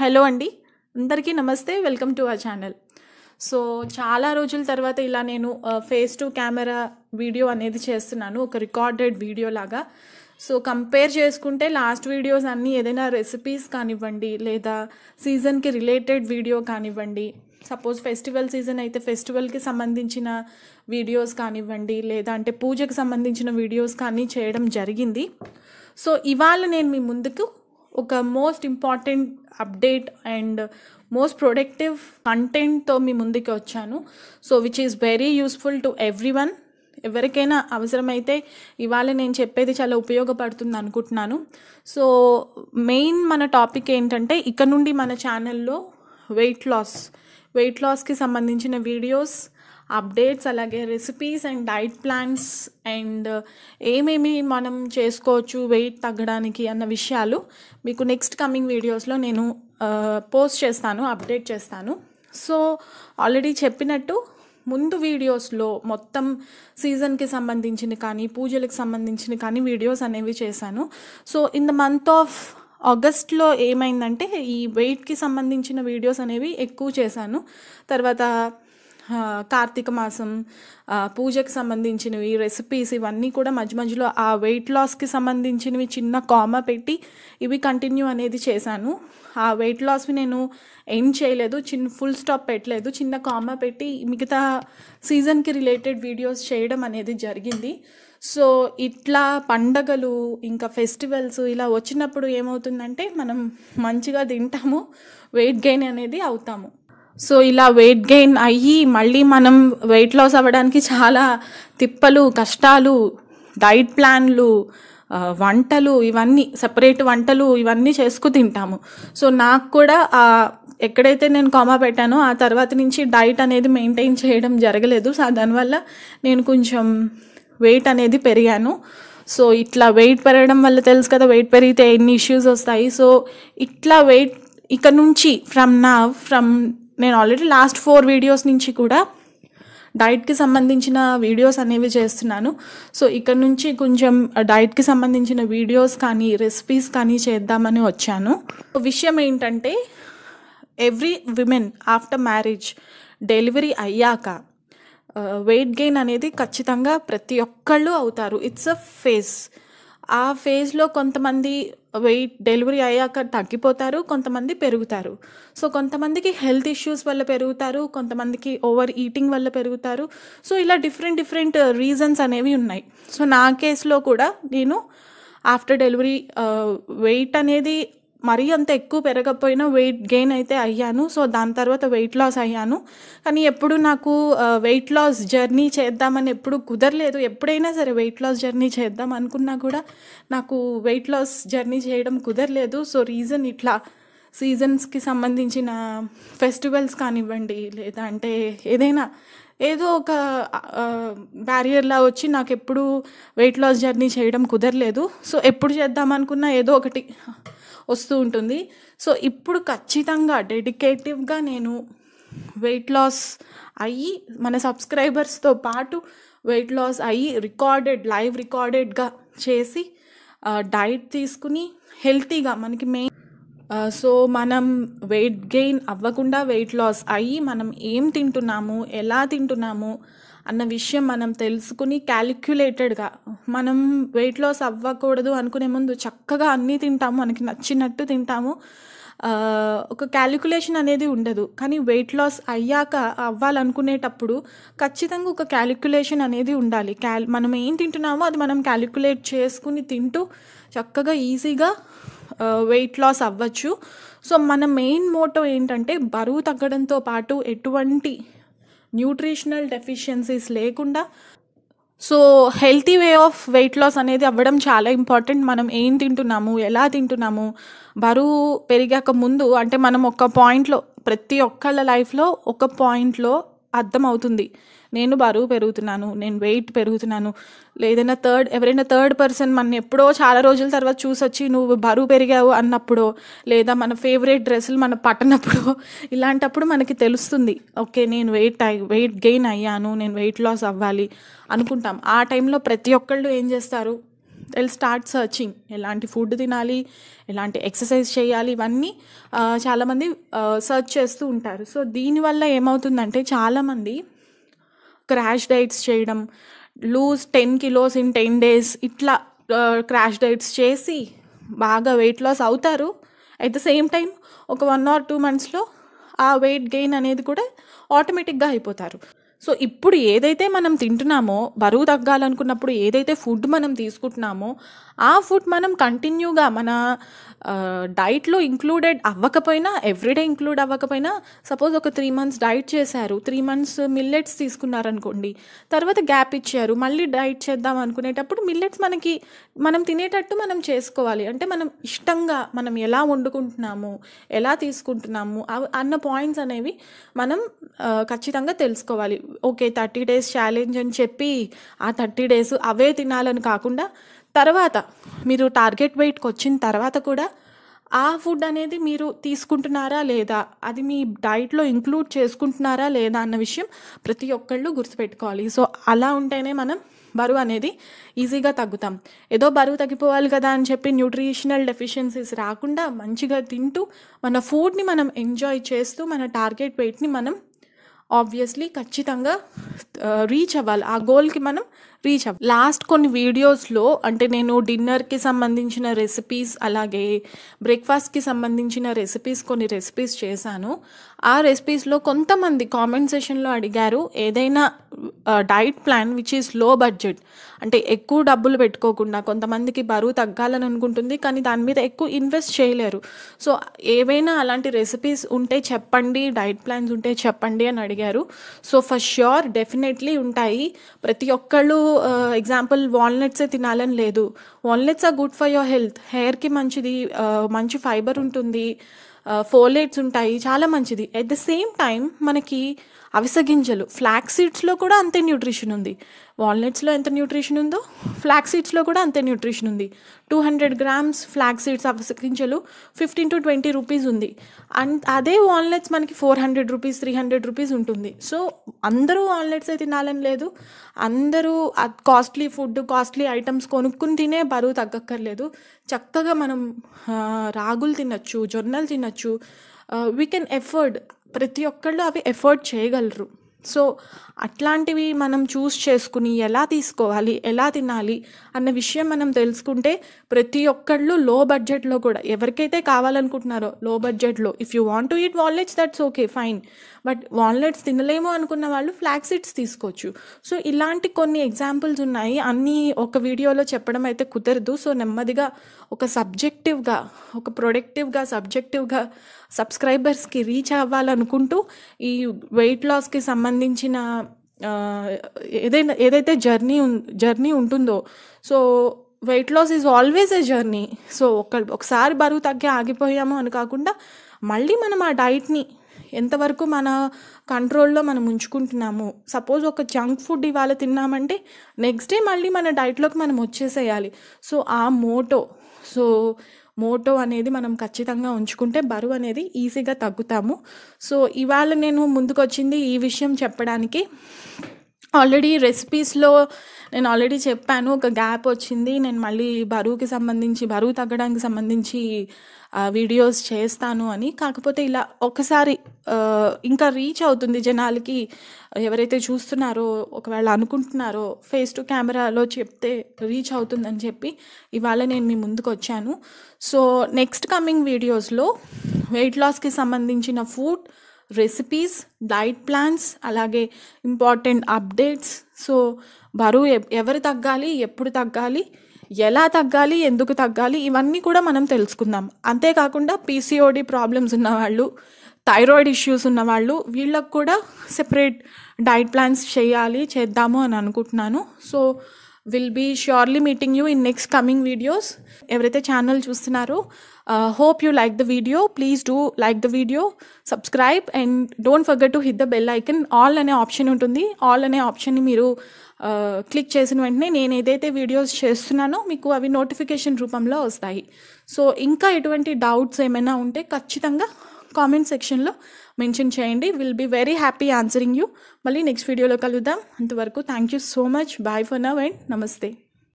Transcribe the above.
Hello అండి అందరికీ namaste welcome to our channel so చాలా రోజుల తర్వాత ఇలా నేను ఫేస్ టు కెమెరా వీడియో అనేది చేస్తున్నాను ఒక రికార్డెడ్ వీడియో లాగా సో కంపేర్ చేసుకుంటే లాస్ట్ వీడియోస్ అన్నీ ఏదైనా రెసిపీస్ కానివ్వండి లేదా సీజన్కి రిలేటెడ్ వీడియో కానివ్వండి సపోజ్ ఫెస్టివల్ సీజన్ అయితే ఫెస్టివల్కి సంబంధించిన వీడియోస్ కానివ్వండి లేదా అంటే పూజకు సంబంధించిన వీడియోస్ కానీ చేయడం జరిగింది సో ఇవాళ నేను మీ ముందుకు ఒక most important update and most productive కంటెంట్తో మీ ముందుకి వచ్చాను so which is very useful to every one ఎవరికైనా అవసరమైతే ఇవాళ నేను చెప్పేది చాలా ఉపయోగపడుతుంది అనుకుంటున్నాను సో మెయిన్ మన టాపిక్ ఏంటంటే ఇక నుండి మన ఛానల్లో వెయిట్ లాస్ వెయిట్ లాస్కి సంబంధించిన వీడియోస్ అప్డేట్స్ అలాగే recipes and diet plans and ఏమేమి మనం చేసుకోవచ్చు వెయిట్ తగ్గడానికి అన్న విషయాలు మీకు నెక్స్ట్ కమింగ్ వీడియోస్లో నేను పోస్ట్ uh, చేస్తాను అప్డేట్ చేస్తాను సో ఆల్రెడీ చెప్పినట్టు ముందు వీడియోస్లో మొత్తం సీజన్కి సంబంధించిన కానీ పూజలకు సంబంధించిన కానీ వీడియోస్ అనేవి చేశాను so in the month of ఆగస్ట్లో ఏమైందంటే ఈ వెయిట్కి సంబంధించిన వీడియోస్ అనేవి ఎక్కువ చేశాను తర్వాత కార్తీక మాసం పూజకు సంబంధించినవి రెసిపీస్ ఇవన్నీ కూడా మధ్య మధ్యలో ఆ వెయిట్ లాస్కి సంబంధించినవి చిన్న కామా పెట్టి ఇవి కంటిన్యూ అనేది చేశాను ఆ వెయిట్ లాస్వి నేను ఎండ్ చేయలేదు చిన్న ఫుల్ స్టాప్ పెట్టలేదు చిన్న కామా పెట్టి మిగతా సీజన్కి రిలేటెడ్ వీడియోస్ చేయడం అనేది జరిగింది సో ఇట్లా పండగలు ఇంకా ఫెస్టివల్స్ ఇలా వచ్చినప్పుడు ఏమవుతుందంటే మనం మంచిగా తింటాము వెయిట్ గెయిన్ అనేది అవుతాము సో ఇలా వెయిట్ గెయిన్ అయ్యి మళ్ళీ మనం వెయిట్ లాస్ అవ్వడానికి చాలా తిప్పలు కష్టాలు డైట్ ప్లాన్లు వంటలు ఇవన్నీ సపరేట్ వంటలు ఇవన్నీ చేసుకు తింటాము సో నాకు కూడా ఎక్కడైతే నేను కామా పెట్టానో ఆ తర్వాత నుంచి డైట్ అనేది మెయింటైన్ చేయడం జరగలేదు సో దానివల్ల నేను కొంచెం వెయిట్ అనేది పెరిగాను సో ఇట్లా వెయిట్ పెరగడం వల్ల తెలుసు కదా వెయిట్ పెరిగితే ఎన్ని ఇష్యూస్ వస్తాయి సో ఇట్లా వెయిట్ ఇక నుంచి ఫ్రమ్ నా ఫ్రమ్ నేను ఆల్రెడీ లాస్ట్ ఫోర్ వీడియోస్ నుంచి కూడా డైట్కి సంబంధించిన వీడియోస్ అనేవి చేస్తున్నాను సో ఇక్కడ నుంచి కొంచెం డైట్కి uh, సంబంధించిన వీడియోస్ కానీ రెసిపీస్ కానీ చేద్దామని వచ్చాను విషయం ఏంటంటే every women after marriage delivery అయ్యాక వెయిట్ uh, గెయిన్ అనేది ఖచ్చితంగా ప్రతి ఒక్కళ్ళు అవుతారు ఇట్స్ అ ఫేస్ ఆ ఫేజ్లో కొంతమంది వెయిట్ డెలివరీ అయ్యాక తగ్గిపోతారు కొంతమంది పెరుగుతారు సో కొంతమందికి హెల్త్ ఇష్యూస్ వల్ల పెరుగుతారు కొంతమందికి ఓవర్ ఈటింగ్ వల్ల పెరుగుతారు సో ఇలా డిఫరెంట్ డిఫరెంట్ రీజన్స్ అనేవి ఉన్నాయి సో నా కేసులో కూడా నేను ఆఫ్టర్ డెలివరీ వెయిట్ అనేది మరీ అంత ఎక్కువ పెరగకపోయినా వెయిట్ గెయిన్ అయితే అయ్యాను సో దాని తర్వాత వెయిట్ లాస్ అయ్యాను కానీ ఎప్పుడు నాకు వెయిట్ లాస్ జర్నీ చేద్దామని ఎప్పుడు కుదరలేదు ఎప్పుడైనా సరే వెయిట్ లాస్ జర్నీ చేద్దాం అనుకున్నా కూడా నాకు వెయిట్ లాస్ జర్నీ చేయడం కుదరలేదు సో రీజన్ ఇట్లా సీజన్స్కి సంబంధించిన ఫెస్టివల్స్ కానివ్వండి లేదా అంటే ఏదైనా ఏదో ఒక బ్యారియర్లా వచ్చి నాకు ఎప్పుడు వెయిట్ లాస్ జర్నీ చేయడం కుదరలేదు సో ఎప్పుడు చేద్దామనుకున్నా ఏదో ఒకటి వస్తూ ఉంటుంది సో ఇప్పుడు ఖచ్చితంగా డెడికేటివ్గా నేను వెయిట్ లాస్ అయ్యి మన సబ్స్క్రైబర్స్తో పాటు వెయిట్ లాస్ అయ్యి రికార్డెడ్ లైవ్ రికార్డెడ్గా చేసి డైట్ తీసుకుని హెల్తీగా మనకి మెయిన్ సో మనం వెయిట్ గెయిన్ అవ్వకుండా వెయిట్ లాస్ అయ్యి మనం ఏం తింటున్నాము ఎలా తింటున్నాము అన్న విషయం మనం తెలుసుకుని క్యాలిక్యులేటెడ్గా మనం వెయిట్ లాస్ అవ్వకూడదు అనుకునే ముందు చక్కగా అన్నీ తింటాము మనకి నచ్చినట్టు తింటాము ఒక క్యాలిక్యులేషన్ అనేది ఉండదు కానీ వెయిట్ లాస్ అయ్యాక అవ్వాలనుకునేటప్పుడు ఖచ్చితంగా ఒక క్యాలిక్యులేషన్ అనేది ఉండాలి క్యాల్ మనం ఏం తింటున్నామో అది మనం క్యాలిక్యులేట్ చేసుకుని తింటూ చక్కగా ఈజీగా వెయిట్ లాస్ అవ్వచ్చు సో మన మెయిన్ మోటో ఏంటంటే బరువు తగ్గడంతో పాటు ఎటువంటి న్యూట్రిషనల్ డెఫిషియన్సీస్ లేకుండా so healthy way of weight loss అనేది అవ్వడం చాలా ఇంపార్టెంట్ మనం ఏం తింటున్నాము ఎలా తింటున్నాము బరువు పెరిగాక ముందు అంటే మనం ఒక పాయింట్లో ప్రతి ఒక్కళ్ళ లైఫ్లో ఒక పాయింట్లో అర్థమవుతుంది నేను బరువు పెరుగుతున్నాను నేను వెయిట్ పెరుగుతున్నాను లేదైనా థర్డ్ ఎవరైనా థర్డ్ పర్సన్ మన ఎప్పుడో చాలా రోజుల తర్వాత చూసొచ్చి నువ్వు బరువు పెరిగావు అన్నప్పుడు లేదా మన ఫేవరెట్ డ్రెస్సులు మన పట్టనప్పుడు ఇలాంటప్పుడు మనకి తెలుస్తుంది ఓకే నేను వెయిట్ వెయిట్ గెయిన్ అయ్యాను నేను వెయిట్ లాస్ అవ్వాలి అనుకుంటాం ఆ టైంలో ప్రతి ఒక్కళ్ళు ఏం చేస్తారు విల్ స్టార్ట్ సర్చింగ్ ఎలాంటి ఫుడ్ తినాలి ఎలాంటి ఎక్సర్సైజ్ చేయాలి ఇవన్నీ చాలామంది సర్చ్ చేస్తూ ఉంటారు సో దీనివల్ల ఏమవుతుందంటే చాలామంది క్రాష్ డైట్స్ చేయడం lose ten kilos in ten days ఇట్లా క్రాష్ డైట్స్ చేసి బాగా వెయిట్ లాస్ అవుతారు అట్ ద సేమ్ టైం ఒక వన్ ఆర్ టూ మంత్స్లో ఆ వెయిట్ గెయిన్ అనేది కూడా ఆటోమేటిక్గా అయిపోతారు సో ఇప్పుడు ఏదైతే మనం తింటున్నామో బరువు తగ్గాలనుకున్నప్పుడు ఏదైతే ఫుడ్ మనం తీసుకుంటున్నామో ఆ ఫుడ్ మనం కంటిన్యూగా మన డైట్లో ఇంక్లూడెడ్ అవ్వకపోయినా ఎవ్రీడే ఇంక్లూడ్ అవ్వకపోయినా సపోజ్ ఒక త్రీ మంత్స్ డైట్ చేశారు త్రీ మంత్స్ మిల్లెట్స్ తీసుకున్నారనుకోండి తర్వాత గ్యాప్ ఇచ్చారు మళ్ళీ డైట్ చేద్దాం అనుకునేటప్పుడు మిల్లెట్స్ మనకి మనం తినేటట్టు మనం చేసుకోవాలి అంటే మనం ఇష్టంగా మనం ఎలా వండుకుంటున్నాము ఎలా తీసుకుంటున్నాము అన్న పాయింట్స్ అనేవి మనం ఖచ్చితంగా తెలుసుకోవాలి ఓకే థర్టీ డేస్ ఛాలెంజ్ అని చెప్పి ఆ థర్టీ డేస్ అవే తినాలని కాకుండా తర్వాత మీరు టార్గెట్ వెయిట్కి వచ్చిన తర్వాత కూడా ఆ ఫుడ్ అనేది మీరు తీసుకుంటున్నారా లేదా అది మీ డైట్లో ఇంక్లూడ్ చేసుకుంటున్నారా లేదా అన్న విషయం ప్రతి ఒక్కళ్ళు గుర్తుపెట్టుకోవాలి సో అలా ఉంటేనే మనం బరువు అనేది ఈజీగా తగ్గుతాం ఏదో బరువు తగ్గిపోవాలి కదా అని చెప్పి న్యూట్రిషనల్ డెఫిషియన్సీస్ రాకుండా మంచిగా తింటూ మన ఫుడ్ని మనం ఎంజాయ్ చేస్తూ మన టార్గెట్ వెయిట్ని మనం ఆబ్వియస్లీ ఖచ్చితంగా రీచ్ అవ్వాలి ఆ గోల్కి మనం రీచ్ అవ్వ లాస్ట్ కొన్ని వీడియోస్లో అంటే నేను డిన్నర్కి సంబంధించిన రెసిపీస్ అలాగే బ్రేక్ఫాస్ట్కి సంబంధించిన రెసిపీస్ కొన్ని రెసిపీస్ చేశాను ఆ రెసిపీస్లో కొంతమంది కామెంట్ సెషన్లో అడిగారు ఏదైనా diet plan which is low budget అంటే ఎక్కువ డబ్బులు పెట్టుకోకుండా కొంతమందికి బరువు తగ్గాలని అనుకుంటుంది కానీ దాని మీద ఎక్కువ ఇన్వెస్ట్ చేయలేరు సో ఏవైనా అలాంటి రెసిపీస్ ఉంటే చెప్పండి డైట్ ప్లాన్స్ ఉంటే చెప్పండి అని అడిగారు సో ఫర్ ష్యూర్ డెఫినెట్లీ ఉంటాయి ప్రతి ఒక్కళ్ళు ఎగ్జాంపుల్ uh, వాల్నట్సే తినాలని లేదు walnuts are good for your health హెయిర్కి మంచిది uh, మంచి ఫైబర్ ఉంటుంది ఫోలేట్స్ uh, ఉంటాయి చాలా మంచిది ఎట్ ద సేమ్ టైం మనకి అవిసగింజలు ఫ్లాక్ సీడ్స్లో కూడా అంతే న్యూట్రిషన్ ఉంది వాల్నట్స్లో ఎంత న్యూట్రిషన్ ఉందో ఫ్లాక్ సీడ్స్లో కూడా అంతే న్యూట్రిషన్ ఉంది two hundred grams flax seeds అవిసగింజలు ఫిఫ్టీన్ టు ట్వంటీ రూపీస్ ఉంది అండ్ అదే వాల్నట్స్ మనకి four hundred rupees three hundred rupees ఉంటుంది సో అందరూ వాల్నట్సే తినాలని లేదు అందరూ కాస్ట్లీ ఫుడ్ కాస్ట్లీ ఐటమ్స్ కొనుక్కుని తినే బరువు తగ్గక్కర్లేదు చక్కగా మనం రాగులు తినచ్చు జొన్నలు తినచ్చు వీ కెన్ ఎఫర్డ్ ప్రతి ఒక్కళ్ళు అవి ఎఫోర్డ్ చేయగలరు సో అట్లాంటివి మనం చూస్ చేసుకుని ఎలా తీసుకోవాలి ఎలా తినాలి అన్న విషయం మనం తెలుసుకుంటే ప్రతి ఒక్కళ్ళు లో బడ్జెట్లో కూడా ఎవరికైతే కావాలనుకుంటున్నారో లో బడ్జెట్లో if you want to eat walnuts that's okay fine but walnuts తినలేము అనుకున్న వాళ్ళు ఫ్లాక్సిడ్స్ తీసుకోవచ్చు సో ఇలాంటి కొన్ని ఎగ్జాంపుల్స్ ఉన్నాయి అన్నీ ఒక వీడియోలో చెప్పడం అయితే కుదరదు సో నెమ్మదిగా ఒక సబ్జెక్టివ్గా ఒక ప్రొడక్టివ్గా సబ్జెక్టివ్గా సబ్స్క్రైబర్స్కి రీచ్ అవ్వాలనుకుంటూ ఈ వెయిట్ లాస్కి సంబంధించి అందించిన ఏదైనా ఏదైతే జర్నీ జర్నీ ఉంటుందో so weight loss is always a journey so ఒక ఒకసారి బరువు తగ్గి ఆగిపోయాము అని కాకుండా మళ్ళీ మనం ఆ డైట్ని ఎంతవరకు మన కంట్రోల్లో మనం ఉంచుకుంటున్నాము సపోజ్ ఒక జంక్ ఫుడ్ ఇవాళ తిన్నామంటే నెక్స్ట్ డే మళ్ళీ మన డైట్లోకి మనం వచ్చేసేయాలి సో ఆ మోటో సో మోటో అనేది మనం ఖచ్చితంగా ఉంచుకుంటే బరువు అనేది ఈజీగా తగ్గుతాము సో ఇవాళ నేను ముందుకొచ్చింది ఈ విషయం చెప్పడానికి ఆల్రెడీ రెసిపీస్లో నేను ఆల్రెడీ చెప్పాను ఒక గ్యాప్ వచ్చింది నేను మళ్ళీ బరువుకి సంబంధించి బరువు తగ్గడానికి సంబంధించి వీడియోస్ చేస్తాను అని కాకపోతే ఇలా ఒకసారి ఇంకా రీచ్ అవుతుంది జనాలకి ఎవరైతే చూస్తున్నారో ఒకవేళ అనుకుంటున్నారో ఫేస్ టు కెమెరాలో చెప్తే రీచ్ అవుతుందని చెప్పి ఇవాళ నేను మీ ముందుకు వచ్చాను సో నెక్స్ట్ కమింగ్ వీడియోస్లో వెయిట్ లాస్కి సంబంధించిన ఫుడ్ రెసిపీస్ డైట్ ప్లాన్స్ అలాగే ఇంపార్టెంట్ అప్డేట్స్ సో బరువు ఎవరు తగ్గాలి ఎప్పుడు తగ్గాలి ఎలా తగ్గాలి ఎందుకు తగ్గాలి ఇవన్నీ కూడా మనం తెలుసుకుందాం అంతేకాకుండా పీసీఓడి ప్రాబ్లమ్స్ ఉన్నవాళ్ళు థైరాయిడ్ ఇష్యూస్ ఉన్నవాళ్ళు వీళ్ళకు కూడా సెపరేట్ డైట్ ప్లాన్స్ చేయాలి చేద్దాము అని అనుకుంటున్నాను so will be surely meeting you in next coming videos ఎవరైతే ఛానల్ చూస్తున్నారో Uh, hope you like the video. Please do like the video, subscribe and don't forget to hit the bell icon. All అనే option ఉంటుంది all అనే ఆప్షన్ని మీరు click uh, చేసిన వెంటనే నేను ఏదైతే వీడియోస్ చేస్తున్నానో మీకు అవి నోటిఫికేషన్ రూపంలో వస్తాయి సో ఇంకా ఎటువంటి డౌట్స్ ఏమైనా ఉంటే ఖచ్చితంగా కామెంట్ సెక్షన్లో మెన్షన్ చేయండి will be very happy answering you మళ్ళీ నెక్స్ట్ వీడియోలో కలుద్దాం అంతవరకు thank you so much bye for now and నమస్తే